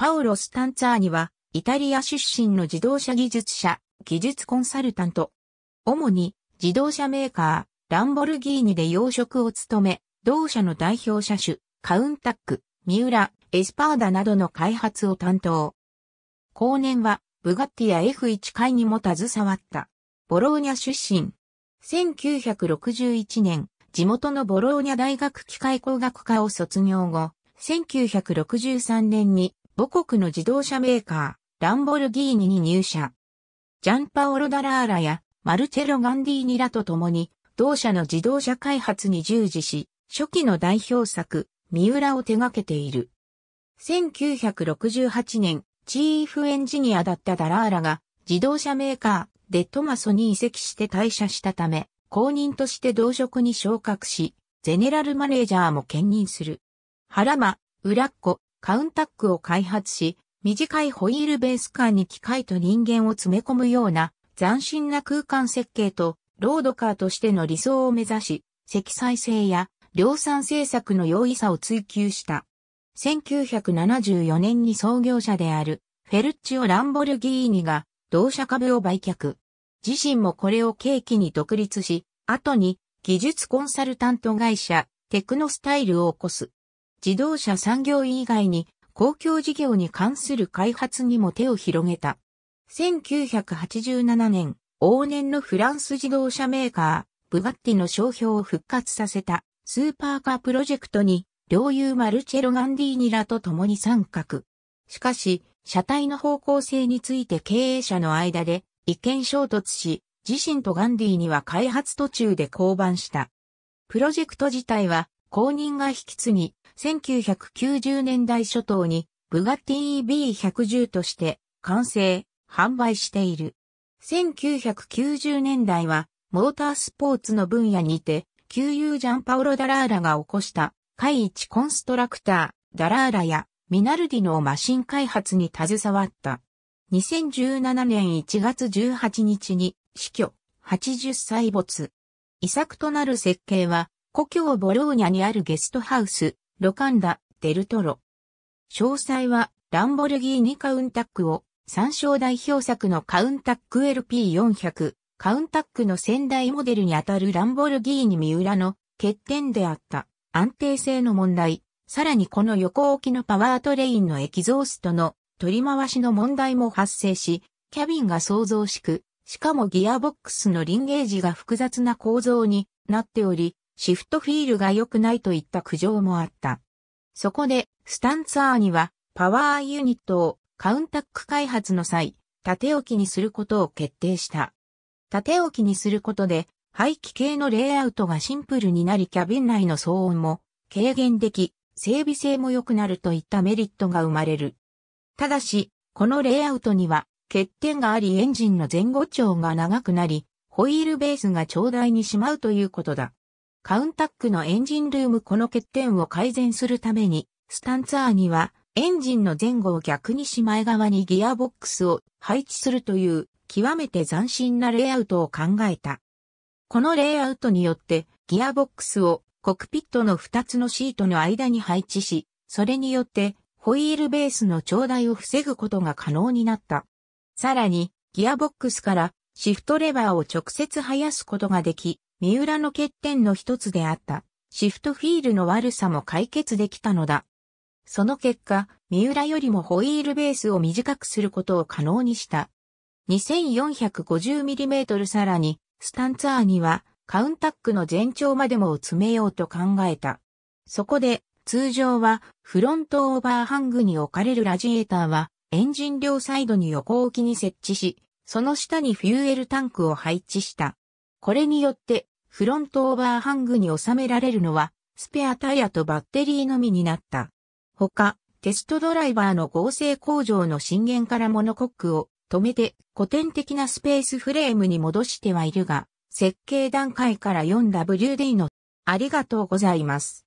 パウロ・スタンツァーニは、イタリア出身の自動車技術者、技術コンサルタント。主に、自動車メーカー、ランボルギーニで養殖を務め、同社の代表車種、カウンタック、ミュラ、エスパーダなどの開発を担当。後年は、ブガッティや F1 会にも携わった。ボローニャ出身。1961年、地元のボローニャ大学機械工学科を卒業後、1963年に母国の自動車メーカー、ランボルギーニに入社。ジャンパオロ・ダラーラやマルチェロ・ガンディーニらと共に、同社の自動車開発に従事し、初期の代表作、三浦を手掛けている。1968年、チーフエンジニアだったダラーラが、自動車メーカー、デトマソに移籍して退社したため、後任として同職に昇格し、ゼネラルマネージャーも兼任する。原間、浦っ子、カウンタックを開発し、短いホイールベース間に機械と人間を詰め込むような斬新な空間設計とロードカーとしての理想を目指し、積載性や量産政策の容易さを追求した。1974年に創業者であるフェルッチオ・ランボルギーニが同社株を売却。自身もこれを契機に独立し、後に技術コンサルタント会社テクノスタイルを起こす。自動車産業以外に公共事業に関する開発にも手を広げた。1987年、往年のフランス自動車メーカー、ブガッティの商標を復活させたスーパーカープロジェクトに、両友マルチェロ・ガンディーニらと共に参画。しかし、車体の方向性について経営者の間で意見衝突し、自身とガンディーニは開発途中で降板した。プロジェクト自体は後任が引き継ぎ、1990年代初頭にブガッティ EB110 として完成、販売している。1990年代はモータースポーツの分野にて、旧友ジャンパオロ・ダラーラが起こした海一コンストラクター、ダラーラやミナルディのマシン開発に携わった。2017年1月18日に死去、80歳没。遺作となる設計は故郷ボローニャにあるゲストハウス、ロカンダ・デルトロ。詳細は、ランボルギーニカウンタックを、参照代表作のカウンタック LP400、カウンタックの先代モデルにあたるランボルギーニ三浦の欠点であった安定性の問題、さらにこの横置きのパワートレインのエキゾーストの取り回しの問題も発生し、キャビンが創造しく、しかもギアボックスのリンゲージが複雑な構造になっており、シフトフィールが良くないといった苦情もあった。そこで、スタンツァーには、パワーユニットをカウンタック開発の際、縦置きにすることを決定した。縦置きにすることで、排気系のレイアウトがシンプルになりキャビン内の騒音も軽減でき、整備性も良くなるといったメリットが生まれる。ただし、このレイアウトには欠点がありエンジンの前後長が長くなり、ホイールベースが長大にしまうということだ。カウンタックのエンジンルームこの欠点を改善するために、スタンツアーにはエンジンの前後を逆にし前側にギアボックスを配置するという極めて斬新なレイアウトを考えた。このレイアウトによってギアボックスをコクピットの2つのシートの間に配置し、それによってホイールベースの頂戴を防ぐことが可能になった。さらにギアボックスからシフトレバーを直接生やすことができ、三浦の欠点の一つであった、シフトフィールの悪さも解決できたのだ。その結果、三浦よりもホイールベースを短くすることを可能にした。2450mm さらに、スタンツアーには、カウンタックの全長までもを詰めようと考えた。そこで、通常は、フロントオーバーハングに置かれるラジエーターは、エンジン両サイドに横置きに設置し、その下にフューエルタンクを配置した。これによって、フロントオーバーハングに収められるのは、スペアタイヤとバッテリーのみになった。他、テストドライバーの合成工場の震源からモノコックを止めて古典的なスペースフレームに戻してはいるが、設計段階から 4WD のありがとうございます。